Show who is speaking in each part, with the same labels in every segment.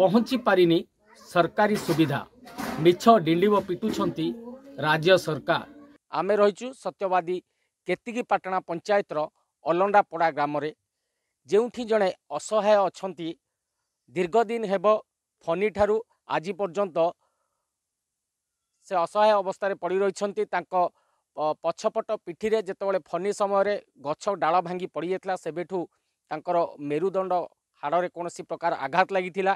Speaker 1: ପହଞ୍ଚି ପାରିନି ସରକାରୀ ସୁବିଧା ମିଛ ଡିଣ୍ଡିବ ପିଟୁଛନ୍ତି ରାଜ୍ୟ ସରକାର ଆମେ ରହିଛୁ ସତ୍ୟବାଦୀ କେତିକି ପାଟଣା ପଞ୍ଚାୟତର ଅଲଣ୍ଡାପଡ଼ା ଗ୍ରାମରେ ଯେଉଁଠି ଜଣେ ଅସହାୟ ଅଛନ୍ତି ଦୀର୍ଘ ଦିନ ହେବ ଫନିଠାରୁ ଆଜି ପର୍ଯ୍ୟନ୍ତ ସେ ଅସହାୟ ଅବସ୍ଥାରେ ପଡ଼ି ରହିଛନ୍ତି ତାଙ୍କ ପଛପଟ ପିଠିରେ ଯେତେବେଳେ ଫନି ସମୟରେ ଗଛ ଡାଳ ଭାଙ୍ଗି ପଡ଼ିଯାଇଥିଲା ସେବେଠୁ ତାଙ୍କର ମେରୁଦଣ୍ଡ ହାଡ଼ରେ କୌଣସି ପ୍ରକାର ଆଘାତ ଲାଗିଥିଲା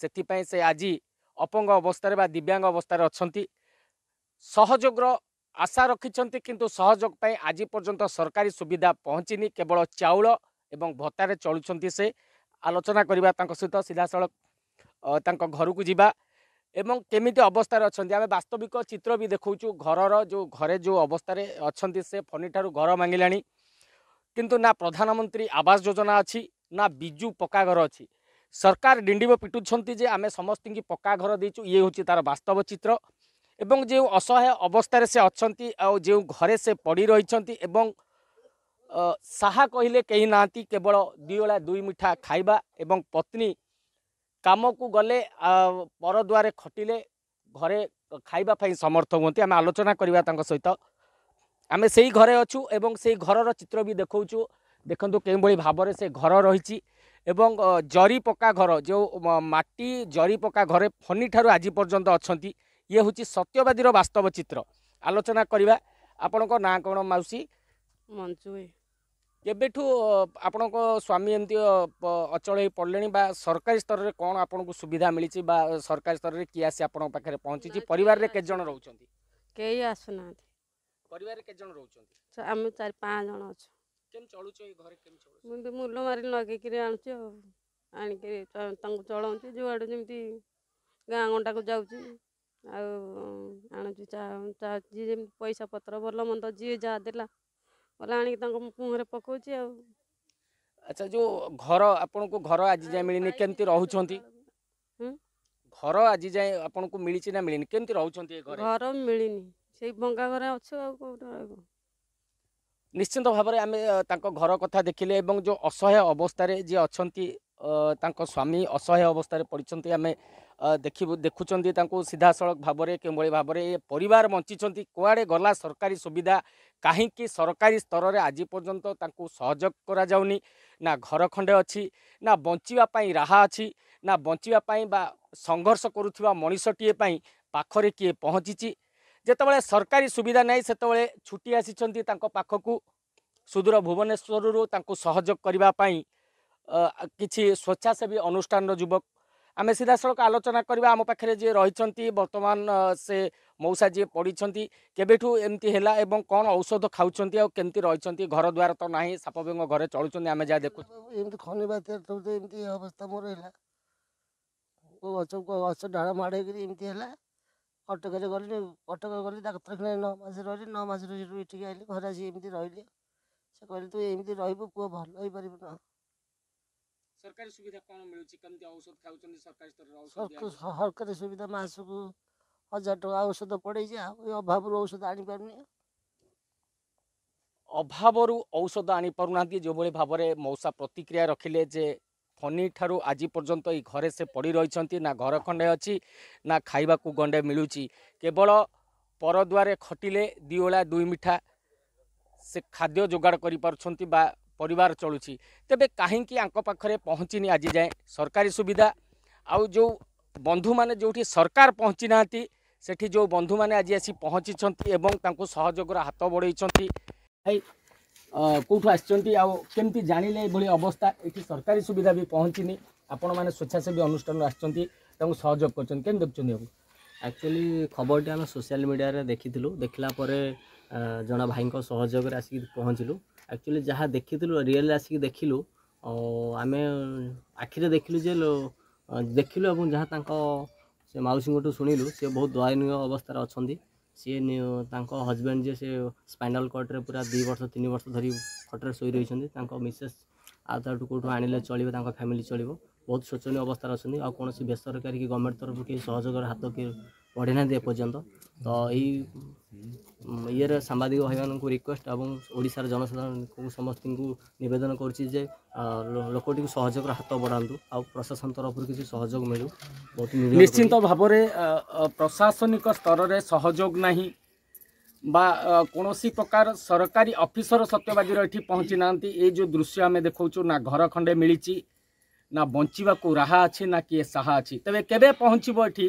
Speaker 1: ସେଥିପାଇଁ ସେ ଆଜି ଅପଙ୍ଗ ଅବସ୍ଥାରେ ବା ଦିବ୍ୟାଙ୍ଗ ଅବସ୍ଥାରେ ଅଛନ୍ତି ସହଯୋଗର ଆଶା ରଖିଛନ୍ତି କିନ୍ତୁ ସହଯୋଗ ପାଇଁ ଆଜି ପର୍ଯ୍ୟନ୍ତ ସରକାରୀ ସୁବିଧା ପହଞ୍ଚିନି କେବଳ ଚାଉଳ ଏବଂ ଭତ୍ତାରେ ଚଳୁଛନ୍ତି ସେ ଆଲୋଚନା କରିବା ତାଙ୍କ ସହିତ ସିଧାସଳଖ ତାଙ୍କ ଘରକୁ ଯିବା ଏବଂ କେମିତି ଅବସ୍ଥାରେ ଅଛନ୍ତି ଆମେ ବାସ୍ତବିକ ଚିତ୍ର ବି ଦେଖାଉଛୁ ଘରର ଯେଉଁ ଘରେ ଯେଉଁ ଅବସ୍ଥାରେ ଅଛନ୍ତି ସେ ଫନିଠାରୁ ଘର ମାଗିଲାଣି କିନ୍ତୁ ନା ପ୍ରଧାନମନ୍ତ୍ରୀ ଆବାସ ଯୋଜନା ଅଛି ନା ବିଜୁ ପକ୍କା ଘର ଅଛି সরকার ডিণ্ডিব পিটুছেন যে আমি সমস্ত পকা ঘর দিয়েছু ইয়ে হচ্ছে তার বাস্তব চিত্র এবং যে অসহায় অবস্থায় সে অনেক ঘরে সে পড়ি রয়েছেন এবং সাহা কহিলে কেহি না কেবল দুইওলা দুই মিঠা খাইবা এবং পত্নী কামকু গলে পর দুয়ারে খটিলে ঘরে খাইবা পাই সমর্থ হুঁতি আমি আলোচনা করা তাঙ্ক সহিত আমি সেই ঘরে অছু এবং সেই ঘরর চিত্র বি দেখছু দেখুন কেউভাবে ভাবরে সে ঘর রয়েছে ଏବଂ ଜରି ପକା ଘର ଯେଉଁ ମାଟି ଜରି ପକା ଘରେ ଫନି ଠାରୁ ଆଜି ପର୍ଯ୍ୟନ୍ତ ଅଛନ୍ତି ଇଏ ହେଉଛି ସତ୍ୟବାଦୀର ବାସ୍ତବ ଚିତ୍ର ଆଲୋଚନା କରିବା ଆପଣଙ୍କ ନାଁ କ'ଣ ମାଉସୀ ମଞ୍ଜୁଏ କେବେଠୁ ଆପଣଙ୍କ ସ୍ୱାମୀ ଏମିତି ଅଚଳ ହେଇ ପଡ଼ିଲେଣି ବା ସରକାରୀ ସ୍ତରରେ କ'ଣ ଆପଣଙ୍କୁ ସୁବିଧା ମିଳିଛି ବା ସରକାରୀ ସ୍ତରରେ କିଏ ଆସି ଆପଣଙ୍କ ପାଖରେ ପହଞ୍ଚିଛି ପରିବାରରେ କେତେ ଜଣ ରହୁଛନ୍ତି
Speaker 2: କେହି ଆସୁନାହାନ୍ତି
Speaker 1: ପରିବାରରେ କେତେ ଜଣ ରହୁଛନ୍ତି
Speaker 2: ଆମେ ଚାରି ପାଞ୍ଚ ଜଣ ଅଛୁ ମୁଁ ମୁଲ ମାରି ଲଗେଇକିରି ଆଣୁଛି ଆଉ ଆଣିକିରି ତାଙ୍କୁ ଚଳାଉଛି ଯୁଆଡ଼େ ଯେମିତି ଗାଁ ଗଣ୍ଡାକୁ ଯାଉଛି ଆଉ ଆଣୁଛି ଚା ଯିଏ ଯେମିତି ପଇସା ପତ୍ର ଭଲ ମନ୍ଦ ଯିଏ ଯାହା ଦେଲା ବୋଲେ ଆଣିକି ତାଙ୍କ ମୁହଁରେ ପକାଉଛି ଆଉ ଆଚ୍ଛା ଯେଉଁ
Speaker 1: ଘର ଆପଣଙ୍କୁ ଘର ଆଜି ଯାଏ ମିଳିନି କେମିତି ରହୁଛନ୍ତି ଘର ଆଜି ଯାଏ ଆପଣଙ୍କୁ ମିଳିଛି ନା ମିଳିନି କେମିତି ରହୁଛନ୍ତି
Speaker 2: ଘର ମିଳିନି ସେଇ ଭଙ୍ଗା ଘରେ ଅଛୁ ଆଉ କୋଉଠି ରହିବୁ
Speaker 1: ନିଶ୍ଚିନ୍ତ ଭାବରେ ଆମେ ତାଙ୍କ ଘର କଥା ଦେଖିଲେ ଏବଂ ଯେଉଁ ଅସହାୟ ଅବସ୍ଥାରେ ଯିଏ ଅଛନ୍ତି ତାଙ୍କ ସ୍ୱାମୀ ଅସହାୟ ଅବସ୍ଥାରେ ପଡ଼ିଛନ୍ତି ଆମେ ଦେଖିବୁ ଦେଖୁଛନ୍ତି ତାଙ୍କୁ ସିଧାସଳଖ ଭାବରେ କେଉଁଭଳି ଭାବରେ ଏ ପରିବାର ବଞ୍ଚିଛନ୍ତି କୁଆଡ଼େ ଗଲା ସରକାରୀ ସୁବିଧା କାହିଁକି ସରକାରୀ ସ୍ତରରେ ଆଜି ପର୍ଯ୍ୟନ୍ତ ତାଙ୍କୁ ସହଯୋଗ କରାଯାଉନି ନା ଘର ଖଣ୍ଡେ ଅଛି ନା ବଞ୍ଚିବା ପାଇଁ ରାହା ଅଛି ନା ବଞ୍ଚିବା ପାଇଁ ବା ସଂଘର୍ଷ କରୁଥିବା ମଣିଷଟିଏ ପାଇଁ ପାଖରେ କିଏ ପହଞ୍ଚିଛି ଯେତେବେଳେ ସରକାରୀ ସୁବିଧା ନାହିଁ ସେତେବେଳେ ଛୁଟି ଆସିଛନ୍ତି ତାଙ୍କ ପାଖକୁ ସୁଦୂର ଭୁବନେଶ୍ୱରରୁ ତାଙ୍କୁ ସହଯୋଗ କରିବା ପାଇଁ କିଛି ସ୍ୱେଚ୍ଛାସେବୀ ଅନୁଷ୍ଠାନର ଯୁବକ ଆମେ ସିଧାସଳଖ ଆଲୋଚନା କରିବା ଆମ ପାଖରେ ଯିଏ ରହିଛନ୍ତି ବର୍ତ୍ତମାନ ସେ ମଉସା ଯିଏ ପଡ଼ିଛନ୍ତି କେବେଠୁ ଏମିତି ହେଲା ଏବଂ କ'ଣ ଔଷଧ ଖାଉଛନ୍ତି ଆଉ କେମିତି ରହିଛନ୍ତି ଘର ଦ୍ୱାର ତ ନାହିଁ ସାପ ବେଙ୍ଗ ଘରେ ଚଳୁଛନ୍ତି ଆମେ ଯାହା ଦେଖୁଛୁ
Speaker 2: ଏମିତି ଖନି ବାତ୍ୟା ଏମିତି ଅବସ୍ଥା ମୋର ହେଲା ଗଛ ଗଛ ଡାଳ ମାଡ଼ ହେଇକିରି ଏମିତି ହେଲା କଟକରେ ଗଲି କଟକ ଗଲି ଡାକ୍ତରଖାନାରେ ନଅ ମାସ ରହିଲି ନଅ ମାସ ରହିଲି ଏଠିକି ଆସିଲି ଘରେ ଆସି ଏମିତି ରହିଲି ସେ କହିଲେ ତୁ ଏମିତି ରହିବୁ ପୁଅ ଭଲ ହେଇପାରିବୁ ନା
Speaker 1: ସରକାରୀ ସୁବିଧା କ'ଣ ମିଳୁଛି କେମିତି ଔଷଧ ଖାଉଛନ୍ତି ସରକାରୀ
Speaker 2: ସ୍ତରରେ ସରକାରୀ ସୁବିଧା ମାସକୁ ହଜାର ଟଙ୍କା ଔଷଧ ପଡ଼େଇଛି ଆଉ ଅଭାବରୁ ଔଷଧ ଆଣିପାରୁନି
Speaker 1: ଅଭାବରୁ ଔଷଧ ଆଣିପାରୁନାହାନ୍ତି ଯେଉଁଭଳି ଭାବରେ ମଉସା ପ୍ରତିକ୍ରିୟା ରଖିଲେ ଯେ ଖନିଠାରୁ ଆଜି ପର୍ଯ୍ୟନ୍ତ ଏଇ ଘରେ ସେ ପଡ଼ି ରହିଛନ୍ତି ନା ଘର ଖଣ୍ଡେ ଅଛି ନା ଖାଇବାକୁ ଗଣ୍ଡେ ମିଳୁଛି କେବଳ ପରଦୁଆରେ ଖଟିଲେ ଦୁଇ ଓଳା ଦୁଇ ମିଠା ସେ ଖାଦ୍ୟ ଯୋଗାଡ଼ କରିପାରୁଛନ୍ତି ବା ପରିବାର ଚଳୁଛି ତେବେ କାହିଁକି ଆଙ୍କ ପାଖରେ ପହଞ୍ଚିନି ଆଜି ଯାଏଁ ସରକାରୀ ସୁବିଧା ଆଉ ଯେଉଁ ବନ୍ଧୁମାନେ ଯେଉଁଠି ସରକାର ପହଞ୍ଚି ନାହାନ୍ତି ସେଠି ଯେଉଁ ବନ୍ଧୁମାନେ ଆଜି ଆସି ପହଞ୍ଚିଛନ୍ତି ଏବଂ ତାଙ୍କୁ ସହଯୋଗର ହାତ ବଢ଼େଇଛନ୍ତି ଭାଇ କେଉଁଠୁ ଆସିଛନ୍ତି ଆଉ କେମିତି ଜାଣିଲେ ଏଭଳି ଅବସ୍ଥା ଏଠି ସରକାରୀ ସୁବିଧା ବି ପହଞ୍ଚିନି ଆପଣମାନେ ସ୍ୱେଚ୍ଛାସେବୀ ଅନୁଷ୍ଠାନରୁ ଆସିଛନ୍ତି ତାଙ୍କୁ ସହଯୋଗ କରିଛନ୍ତି କେମିତି ଦେଖୁଛନ୍ତି ଆକୁ
Speaker 2: ଆକ୍ଚୁଆଲି ଖବରଟି ଆମେ ସୋସିଆଲ ମିଡ଼ିଆରେ ଦେଖିଥିଲୁ ଦେଖିଲା ପରେ ଜଣେ ଭାଇଙ୍କ ସହଯୋଗରେ ଆସିକି ପହଞ୍ଚିଲୁ ଆକ୍ଚୁଆଲି ଯାହା ଦେଖିଥିଲୁ ରିଏଲ୍ ଆସିକି ଦେଖିଲୁ ଆମେ ଆଖିରେ ଦେଖିଲୁ ଯେ ଦେଖିଲୁ ଏବଂ ଯାହା ତାଙ୍କ ସେ ମାଉସୀଙ୍କଠୁ ଶୁଣିଲୁ ସେ ବହୁତ ଦୟନୀୟ ଅବସ୍ଥାରେ ଅଛନ୍ତି ସିଏ ତାଙ୍କ ହଜବେଣ୍ଡ ଯିଏ ସେ ସ୍ପାଇନାଲ୍ କଟ୍ରେ ପୁରା ଦୁଇ ବର୍ଷ ତିନି ବର୍ଷ ଧରି ଖଟରେ ଶୋଇ ରହିଛନ୍ତି ତାଙ୍କ ମିସେସ୍ ଆଉ ତାଠୁ କେଉଁଠୁ ଆଣିଲେ ଚଳିବ ତାଙ୍କ ଫ୍ୟାମିଲି ଚଳିବ ବହୁତ ଶୋଚନୀୟ ଅବସ୍ଥାରେ ଅଛନ୍ତି ଆଉ କୌଣସି ବେସରକାରୀ କି ଗଭର୍ଣ୍ଣମେଣ୍ଟ ତରଫରୁ କେହି ସହଯୋଗର ହାତ କି ପଢ଼ି ନାହାନ୍ତି ଏପର୍ଯ୍ୟନ୍ତ ତ ଏଇ ଇଏରେ ସାମ୍ବାଦିକ ଭାଇମାନଙ୍କୁ ରିକ୍ୱେଷ୍ଟ ଏବଂ ଓଡ଼ିଶାର ଜନସାଧାରଣଙ୍କୁ ସମସ୍ତଙ୍କୁ ନିବେଦନ କରୁଛି ଯେ ଲୋକଟିକୁ ସହଯୋଗର ହାତ ବଢ଼ାନ୍ତୁ ଆଉ ପ୍ରଶାସନ ତରଫରୁ କିଛି ସହଯୋଗ ମିଳୁ ନିଶ୍ଚିନ୍ତ ଭାବରେ ପ୍ରଶାସନିକ ସ୍ତରରେ ସହଯୋଗ ନାହିଁ
Speaker 1: ବା କୌଣସି ପ୍ରକାର ସରକାରୀ ଅଫିସର ସତ୍ୟବାଦୀର ଏଠି ପହଞ୍ଚି ନାହାନ୍ତି ଏ ଯେଉଁ ଦୃଶ୍ୟ ଆମେ ଦେଖାଉଛୁ ନା ଘର ଖଣ୍ଡେ ମିଳିଛି ନା ବଞ୍ଚିବାକୁ ରାହା ଅଛି ନା କିଏ ସାହା ଅଛି ତେବେ କେବେ ପହଞ୍ଚିବ ଏଠି